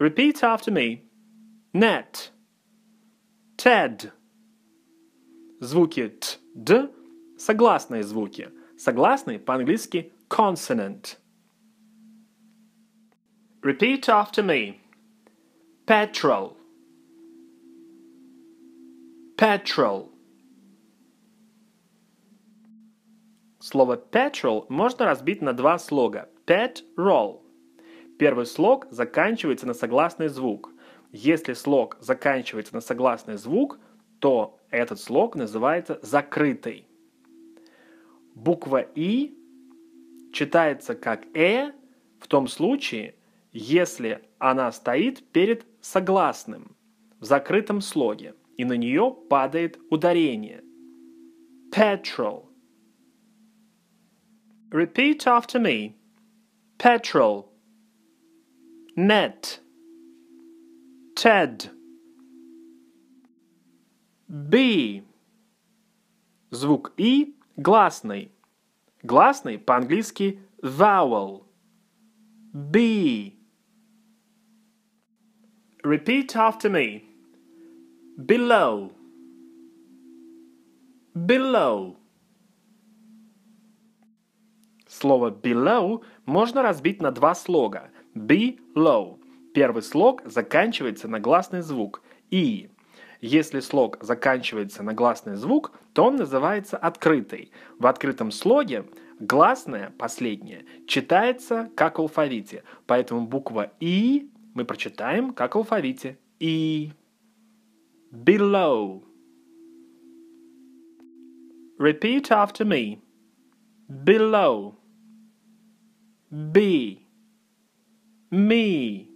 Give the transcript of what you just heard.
Repeat after me. Net. Ted. Звуки т, д, согласные звуки. Согласный по-английски consonant. Repeat after me. Petrol. Petrol. Слово petrol можно разбить на два слога. Pet roll Первый слог заканчивается на согласный звук. Если слог заканчивается на согласный звук, то этот слог называется закрытый. Буква И читается как Э в том случае, если она стоит перед согласным в закрытом слоге, и на нее падает ударение. Petrol. Repeat after me. Petrol. net Ted B Звук И гласный. Гласный по-английски vowel. B Repeat after me. Below. Below. Слово below можно разбить на два слога. Below. Первый слог заканчивается на гласный звук и. Если слог заканчивается на гласный звук, то он называется открытый. В открытом слоге гласное, последнее, читается как в алфавите. Поэтому буква И мы прочитаем как в алфавите. И. Below. Repeat after me. Below. be me